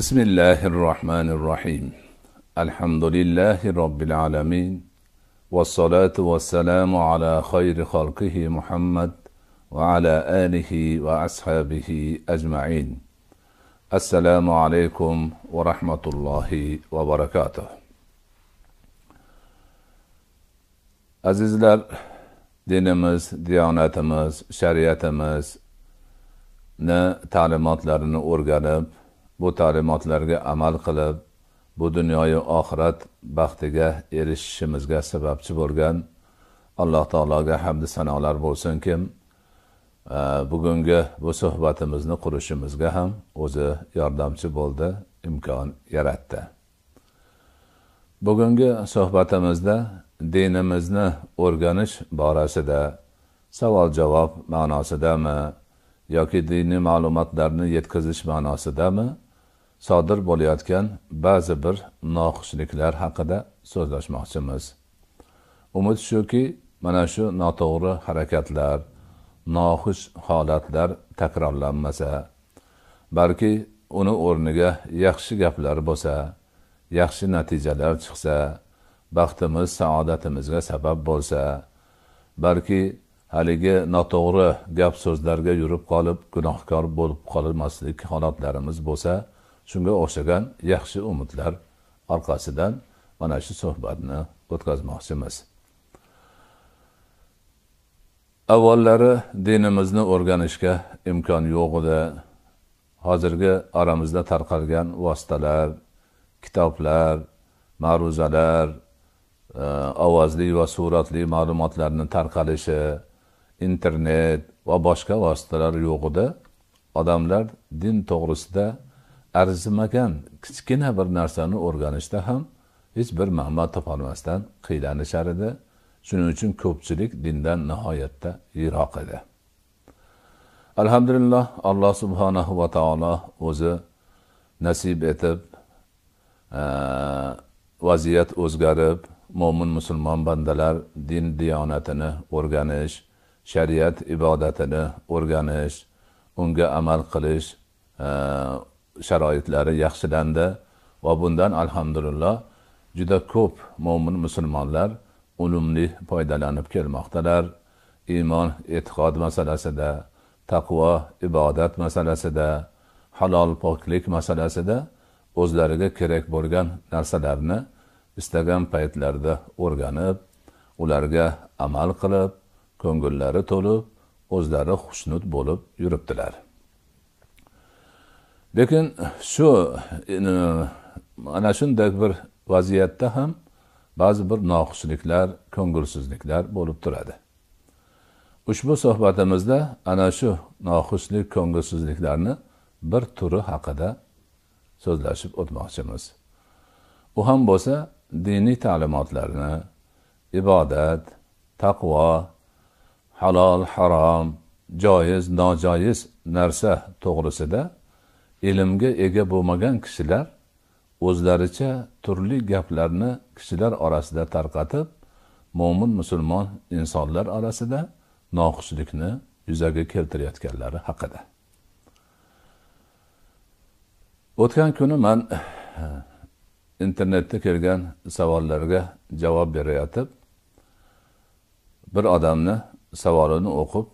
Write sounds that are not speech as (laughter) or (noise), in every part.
بسم الله الرحمن الرحيم الحمد لله رب العالمين والصلاة والسلام على خير خلقه محمد وعلى آله وأصحابه أجمعين السلام عليكم ورحمة الله وبركاته Azizler, dinimiz, diyonatimiz, shariatimizni ta'limotlarini o'rganib, bu ta'limotlarga amal qilib bu dunyoyu oxirat baxtiga erishishimizga sababchi bo'lgan alloh taologa hamdu sanolar bo'lsin kim e, bugungi bu suhbatimizni qurishimizga ham o'zi yordamchi bo'ldi imkon yaratdi bugungi suhbatimizda dinimizni o'rganish borasida savol javob ma'nosidami yoki diniy ma'lumotlarni yetkazish ma'nosidami sodir bo'layotgan ba'zi bir noxushliklar haqida so'zlashmoqchimiz umid shuki mana shu noto'g'ri harakatlar noxush holatlar takrorlanmasa balki uni o'rniga yaxshi gaplar bo'lsa yaxshi natijalar chiqsa baxtimiz saodatimizga sabab bo'lsa balki haligi noto'g'ri gap so'zlarga yurib qolib gunohkor bo'lib qolmaslik holatlarimiz bo'lsa shunga o'xshagan yaxshi umidlar orqasidan mana shu suhbatni o'tkazmoqchimiz avvallari dinimizni o'rganishga imkon yo'q edi hozirgi oramizda tarqalgan vositalar kitoblar ma'ruzalar e, ovozli va suratli ma'lumotlarni tarqalishi internet va boshqa vositalar yo'q edi odamlar din to'g'risida arzimagan kichkina bir narsani o'rganishda ham hech bir ma'no topolmasdan qiynalishar edi shuning uchun ko'pchilik dindan nihoyatda yiroq edi alhamdulillah alloh subhanahu va taolo o'zi nasib etib e, vaziyat o'zgarib mo'min musulmon bandalar din diyonatini o'rganish shariat ibodatini o'rganish unga amal qilish e, sharoitlari yaxshilandi va bundan alhamdulillah juda ko'p mo'min musulmonlar unumli foydalanib kelmoqdalar iymon e'tiqod masalasida taqvo ibodat masalasida halol poklik masalasida o'zlariga kerak bo'lgan narsalarni istagan paytlarda o'rganib ularga amal qilib ko'ngillari to'lib o'zlari xushnud bo'lib yuribdilar lekin shu ana shunday bir vaziyatda ham ba'zi bir noxushliklar ko'ngilsizliklar bo'lib turadi ushbu suhbatimizda ana shu noxushlik ko'ngilsizliklarni bir turi haqida so'zlashib o'tmoqchimiz u ham bo'lsa diniy ta'limotlarni ibodat taqvo halol harom joiz nojoiz narsa to'g'risida ilmga ega bo'lmagan kishilar o'zlaricha turli gaplarni kishilar orasida tarqatib mo'min musulmon insonlar orasida noxushlikni yuzaga keltirayotganlari haqida o'tgan kuni man (clears throat) internetda kelgan savollarga javob berayotib bir odamni savolini o'qib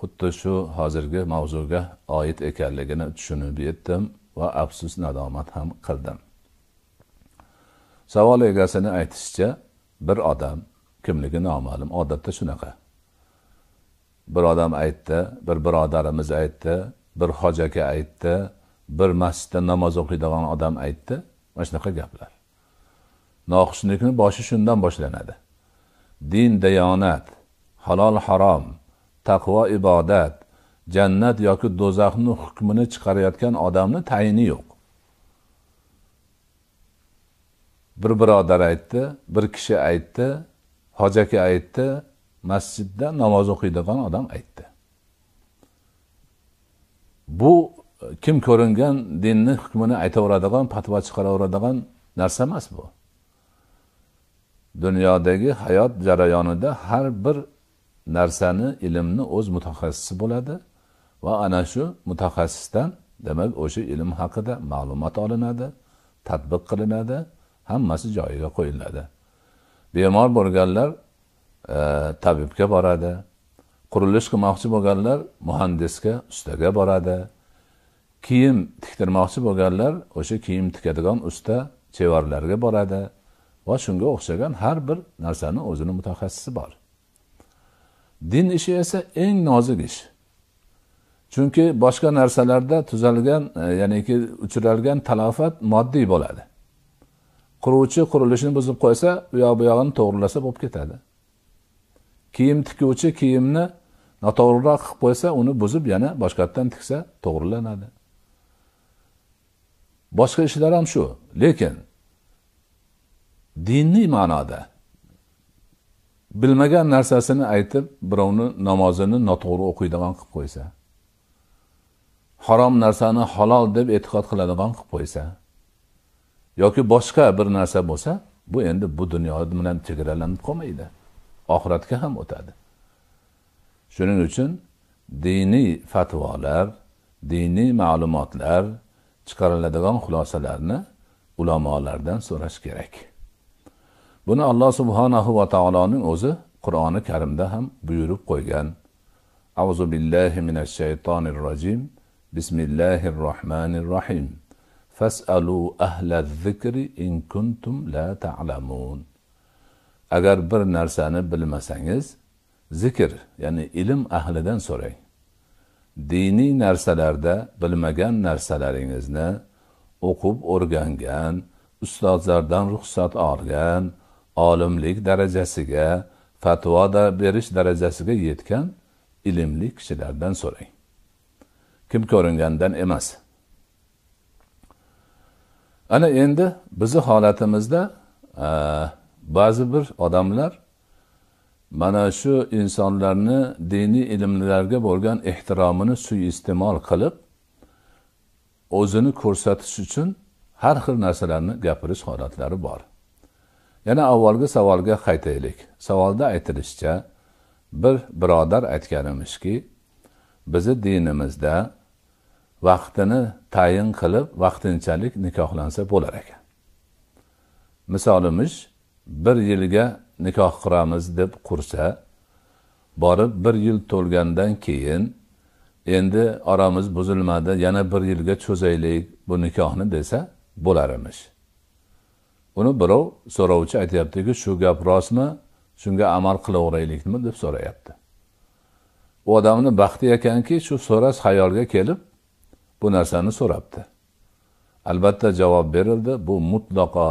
xuddi shu hozirgi mavzuga oid ekanligini tushunib yetdim va afsus nadomat ham qildim savol egasini aytishicha bir odam kimligi noma'lum odatda shunaqa bir odam aytdi bir birodarimiz aytdi bir hoji aka aytdi bir masjidda namoz o'qiydigan odam aytdi mana shunaqa gaplar noxushlikni boshi shundan boshlanadi din diyonat halol harom taqvo ibodat jannat yoki do'zaxni hukmini chiqarayotgan odamni tayini yo'q bir birodar aytdi bir kishi aytdi hoji aka aytdi masjidda namoz o'qiydigan odam aytdi bu kim ko'ringan dinni hukmini aytaveradigan patvo chiqaraveradigan narsa emas bu dunyodagi hayot jarayonida har bir narsani ilmni o'z mutaxassisi bo'ladi va ana shu mutaxassisdan demak o'sha ilm haqida ma'lumot olinadi tadbiq qilinadi hammasi joyiga qo'yiladi bemor bo'lganlar e, tabibga boradi qurilish qilmoqchi bo'lganlar muhandisga ustaga boradi kiyim tiktirmoqchi bo'lganlar o'sha kiyim tikadigan usta chevarlarga boradi va shunga o'xshagan har bir narsani o'zini mutaxassisi bor din ishi esa eng nozik ish chunki boshqa narsalarda tuzalgan e, ya'niki uchralgan talofat moddiy bo'ladi quruvchi qurilishni buzib qo'ysa u yoq bu yog'ini to'g'irlasa bo'lib ketadi kiyim tikuvchi kiyimni noto'g'riroq qilib qo'ysa uni buzib yana boshqatdan tiksa to'g'rilanadi boshqa ishlar ham shu lekin diniy ma'noda bilmagan narsasini aytib birovni namozini noto'g'ri o'qiydigan qilib qo'ysa harom narsani halol deb e'tiqod qiladigan qilib qo'ysa yoki boshqa bir narsa bo'lsa bu endi bu dunyo bilan chegaralanib qolmaydi oxiratga ham o'tadi shuning uchun diniy fatvolar diniy ma'lumotlar chiqariladigan xulosalarni ulamolardan so'rash kerak buni alloh subhanahu va taoloning o'zi qur'oni karimda ham buyurib qo'ygan azu billahi minash shaytonir rojim bismillahir rohmanir rohim fasalu ahla zikri in kuntum la ta'lamun agar bir narsani bilmasangiz zikr ya'ni ilm ahlidan so'rang diniy narsalarda bilmagan narsalaringizni o'qib o'rgangan ustozlardan ruxsat olgan olimlik darajasiga fatvo berish darajasiga yetgan ilmli kishilardan so'rang kim ko'ringandan emas ana endi bizni holatimizda e, ba'zi bir odamlar mana shu insonlarni diniy ilmlarga bo'lgan ehtiromini suiiste'mol qilib o'zini ko'rsatish uchun har xil narsalarni gapirish holatlari bor yana avvalgi savolga qaytaylik savolda aytilishicha bir birodar aytgan emishki bizni dinimizda vaqtini tayin qilib vaqtinchalik nikohlansa bo'lar ekan misolimiz bir yilga nikoh quramiz deb qursa borib bir yil to'lgandan keyin endi oramiz buzilmadi yana bir yilga cho'zaylik bu nikohni desa bo'lar emish buni birov so'rovchi aytyaptiki shu gap rostmi shunga amal qilaveraylikmi deb so'rayapti u odamni baxti ekanki shu so'ras xayolga kelib bu narsani so'rabdi albatta javob berildi bu mutlaqo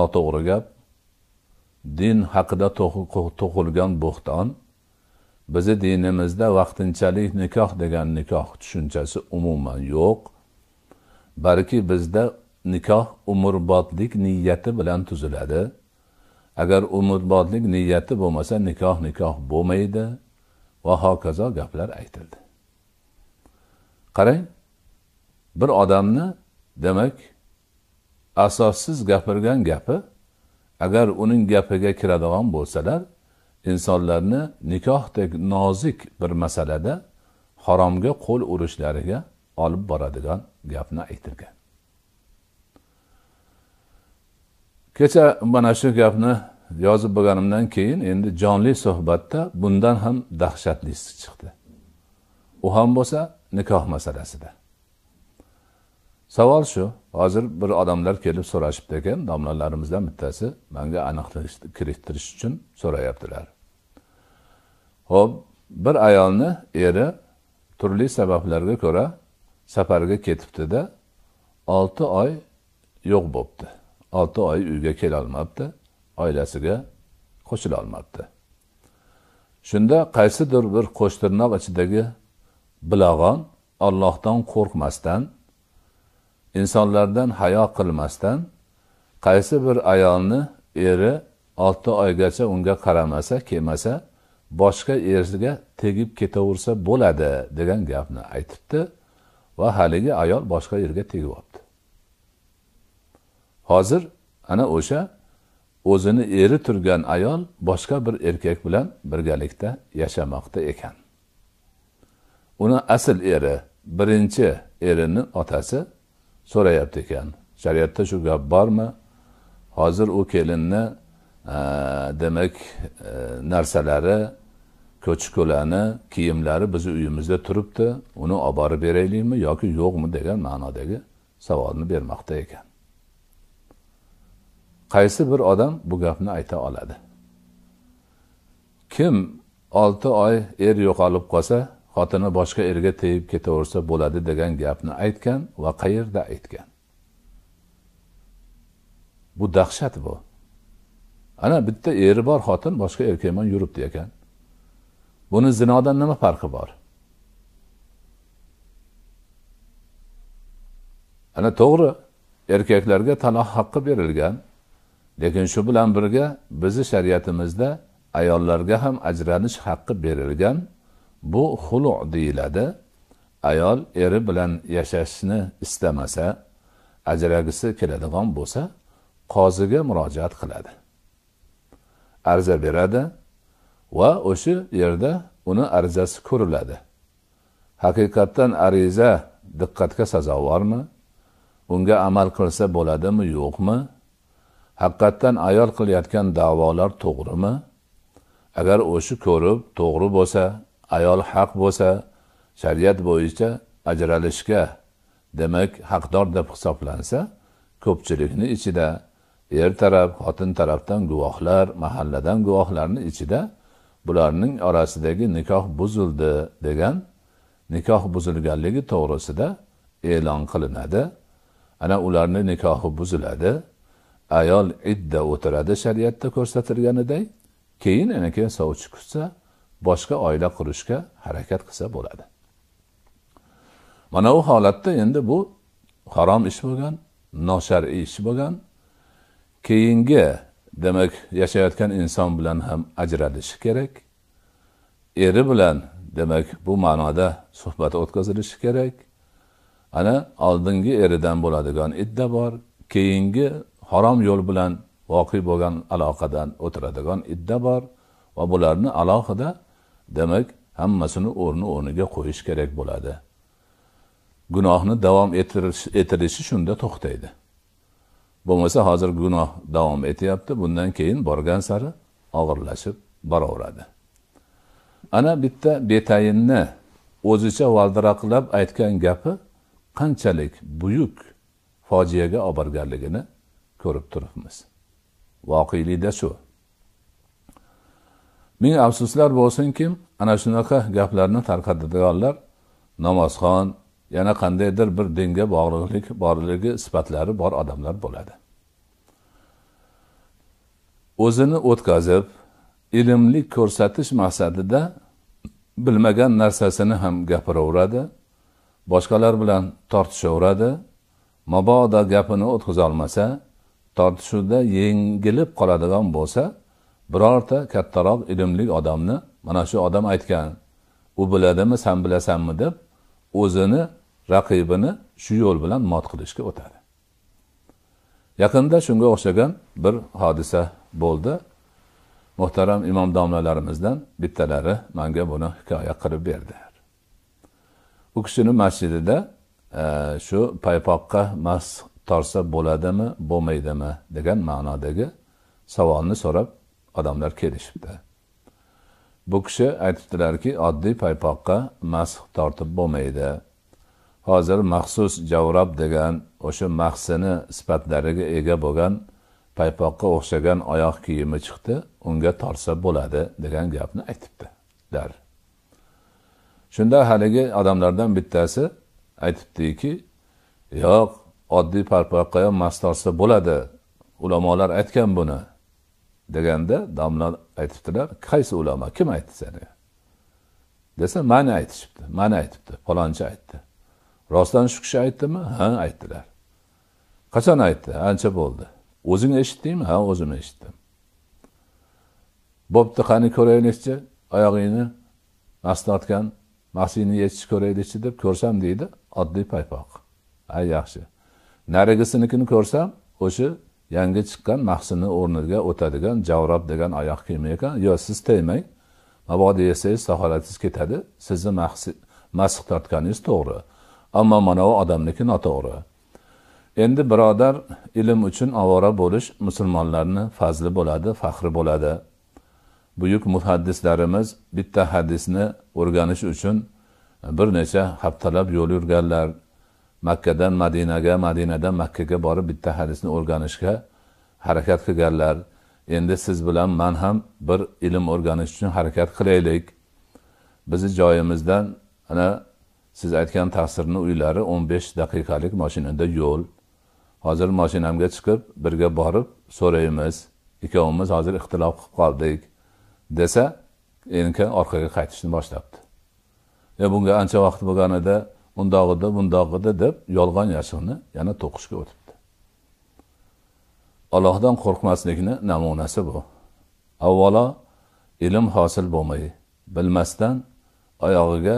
noto'g'ri gap din haqida to'qilgan bo'xton bizni dinimizda vaqtinchalik nikoh degan nikoh tushunchasi umuman yo'q balki bizda nikoh umrbodlik niyati bilan tuziladi agar umrbodlik niyati bo'lmasa nikoh nikoh bo'lmaydi va hokazo gaplar aytildi qarang bir odamni demak asossiz gapirgan gapi agar uning gapiga kiradigan bo'lsalar insonlarni nikohdek nozik bir masalada haromga qo'l urishlariga olib boradigan gapni aytilgan kecha mana shu gapni yozib bo'lganimdan keyin endi jonli suhbatda bundan ham dahshatlisi chiqdi u ham bo'lsa nikoh masalasida savol shu hozir bir odamlar kelib so'rashibdi ekan domlalarimizdan bittasi manga aniqlik kiritirish uchun so'rayaptilar ho'p bir ayolni eri turli sabablarga ko'ra safarga ketibdida olti oy yo'q bo'libdi olti oy uyga kelolmabdi oilasiga qo'shilolmabdi shunda qaysidir bir qo'shtirnoq ichidagi bilag'on ollohdan qo'rqmasdan insonlardan hayo qilmasdan qaysi bir ayolni eri olti oygacha unga qaramasa kelmasa boshqa erziga tegib ketaversa bo'ladi degan gapni aytibdi va haligi ayol boshqa yerga tegib hozir ana o'sha o'zini eri turgan ayol boshqa bir erkak bilan birgalikda yashamoqda ekan uni asl eri birinchi erini otasi so'rayapti ekan shariatda shu gap bormi hozir u kelinni e, demak e, narsalari ko'chi ko'lani kiyimlari bizni uyimizda turibdi uni olib borib beraylikmi yoki yo'qmi degan ma'nodagi savolni bermoqda ekan qaysi bir odam bu gapni ayta oladi kim olti oy er yo'qolib qolsa xotini boshqa erga tegib ketaversa bo'ladi degan gapni aytgan va qayerda aytgan bu dahshat bu ana bitta eri bor xotin boshqa erkak bilan yuribdi ekan buni zinodan nima farqi bor ana to'g'ri erkaklarga taloq haqqi berilgan lekin shu bilan birga bizni shariatimizda ayollarga ham ajralish haqqi berilgan bu xulu deyiladi ayol eri bilan yashashni istamasa ajragisi keladigan bo'lsa qoziga murojaat qiladi arza beradi va o'sha yerda uni arizasi ko'riladi haqiqatdan ariza diqqatga sazovormi unga amal qilsa bo'ladimi yo'qmi haqiqatdan ayol qilayotgan da'volar to'g'rimi agar o'sha ko'rib to'g'ri bo'lsa ayol haq bo'lsa shariat bo'yicha ajralishga demak haqdor deb hisoblansa ko'pchilikni ichida er taraf xotin tarafdan guvohlar mahalladan guvohlarni ichida bularning orasidagi nikoh buzildi degan nikoh buzilganligi to'g'risida e'lon qilinadi ana ularni nikohi buziladi ayol idda o'tiradi shariatda ko'rsatilganiday keyin yana keyin sovchi kutsa boshqa oila qurishga harakat qilsa bo'ladi mana u holatda endi bu harom ish bo'lgan noshar'iy ish bo'lgan keyingi demak yashayotgan inson bilan ham ajralishi kerak eri bilan demak bu ma'noda suhbat o'tkazilishi kerak ana oldingi eridan bo'ladigan idda bor keyingi harom yo'l bilan voqe bo'lgan aloqadan o'tiradigan idda bor va bularni alohida demak hammasini o'rni o'rniga qo'yish kerak bo'ladi gunohni davom etilishi shunda to'xtaydi bo'lmasa hozir gunoh davom etyapti bundan keyin borgan sari og'irlashib boraveradi ana bitta betayinni o'zicha valdiraqlab aytgan gapi qanchalik buyuk fojiaga olib borganligini ko'rib turibmiz voqelikda shu ming afsuslar bo'lsinki ana shunaqa gaplarni tarqatadiganlar namozxon yana qandaydir bir dinga bog'liqlik borligi sifatlari bor odamlar bo'ladi o'zini o'tkazib ilmlik ko'rsatish maqsadida bilmagan narsasini ham gapiraveradi boshqalar bilan tortishaveradi mabodo gapini o'tkazolmasa tortishuvda yengilib qoladigan bo'lsa birorta kattaroq ilmli odamni mana shu odam aytgan u biladimi san bilasanmi deb o'zini raqibini shu yo'l bilan mot qilishga o'tadi yaqinda shunga o'xshagan bir hodisa bo'ldi muhtaram imom domlalarimizdan bittalari manga buni hikoya qilib berdi u kishini masjidida e, shu paypoqqa mas tortsa bo'ladimi bo'lmaydimi degan ma'nodagi savolni so'rab odamlar kelishibdi bu kishi aytibdilarki oddiy paypoqqa masx tortib bo'lmaydi hozir maxsus javrob degan o'sha mahsini sifatlariga ega bo'lgan paypoqqa o'xshagan oyoq kiyimi chiqdi unga tortsa bo'ladi degan gapni aytibdilar shunda haligi odamlardan bittasi aytibdiki yo'q oddiy parpaqqa ham mast olsa bo'ladi ulamolar aytgan buni deganda domla aytibdilar qaysi ulamo kim aytdi seni desa mani aytishibdi mani aytibdi palonchi aytdi rostdan shu kishi aytdimi ha aytdilar qachon aytdi ancha bo'ldi o'zing eshitdingmi ha o'zim eshitdim bo'pti qani ko'raylikchi oyog'ingni mastotgan masiyni yechib ko'raylikchi deb ko'rsam deydi oddiy paypoq ay yaxshi narigisinikini ko'rsam o'sha yangi chiqqan mahsini o'rniga o'tadigan javrob degan oyoq kiyimi ekan yo siz tegmang mabodo yesangiz taholatingiz ketadi sizni masih tortganingiz to'g'ri ammo mana odamniki noto'g'ri endi birodar ilm uchun ovora bo'lish musulmonlarni fazli bo'ladi faxri bo'ladi buyuk muhaddislarimiz bitta hadisni o'rganish uchun bir necha haftalab yo'l yurganlar makkadan madinaga madinadan makkaga borib bitta hadisni o'rganishga harakat qilganlar endi siz bilan man ham bir ilm o'rganish uchun harakat qilaylik bizni joyimizdan ana siz aytgan taqsirni uylari o'n besh daqiqalik mashinada yo'l hozir mashinamga chiqib birga borib so'raymiz ikkovimiz hozir ixtilof qilib qoldik desa endi orqaga qaytishni boshlabdi e bunga ancha vaqt bo'lganida undog'ida bundog'ida deb yolg'on yashiqni yana to'qishga o'tibdi allohdan qo'rqmaslikni namunasi bu avvalo ilm hosil bo'lmay bilmasdan oyog'iga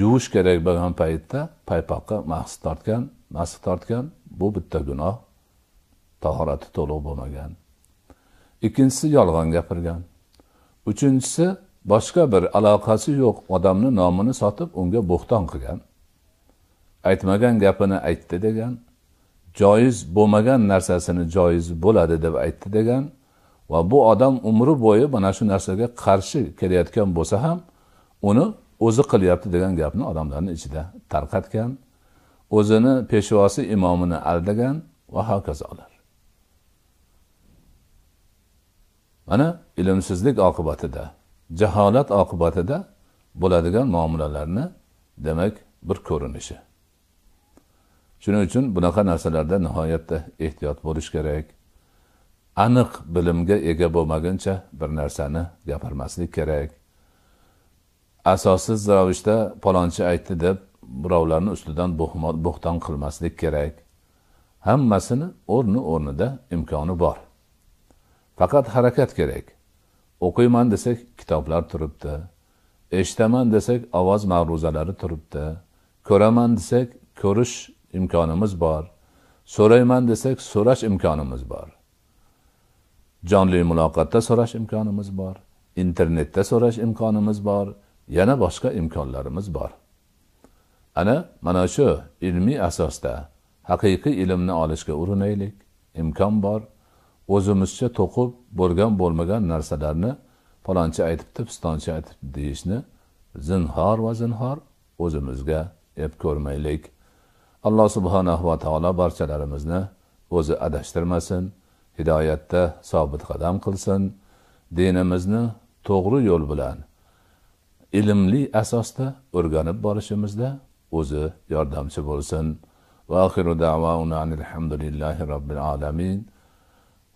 yuvish kerak bo'lgan paytda paypoqqa mahs tortgan masih tortgan bu bitta gunoh tahorati to'liq bo'lmagan ikkinchisi yolg'on gapirgan uchinchisi boshqa bir aloqasi yo'q odamni nomini sotib unga bo'xton qilgan aytmagan gapini aytdi degan joiz bo'lmagan narsasini joiz bo'ladi deb aytdi degan va bu odam umri bo'yi mana shu narsaga qarshi kelayotgan bo'lsa ham uni o'zi qilyapti degan gapni odamlarni ichida tarqatgan o'zini peshvosi imomini aldagan va hokazolar mana ilmsizlik oqibatida jaholat oqibatida bo'ladigan muomalalarni demak bir ko'rinishi shuning uchun bunaqa narsalarda nihoyatda ehtiyot bo'lish kerak aniq bilimga ega bo'lmaguncha bir narsani gapirmaslik kerak asossiz ravishda palonchi aytdi deb birovlarni ustidan bo'xton qilmaslik kerak hammasini o'rni o'rnida imkoni bor faqat harakat kerak o'qiyman desak kitoblar turibdi eshitaman desak ovoz ma'ruzalari turibdi ko'raman desak ko'rish imkonimiz bor so'rayman desak so'rash imkonimiz bor jonli muloqotda so'rash imkonimiz bor internetda so'rash imkonimiz bor yana boshqa imkonlarimiz bor ana mana shu ilmiy asosda haqiqiy ilmni olishga urinaylik imkon bor o'zimizcha to'qib bo'lgan bo'lmagan narsalarni falonchi aytibdi pistonchi aytibdi deyishni zinhor va zinhor o'zimizga ep ko'rmaylik alloh subhanahu va taolo barchalarimizni o'zi adashtirmasin hidoyatda sobit qadam qilsin dinimizni to'g'ri yo'l bilan ilmli asosda o'rganib borishimizda o'zi yordamchi bo'lsin va axiru davona alhamdulillahi robbil alamin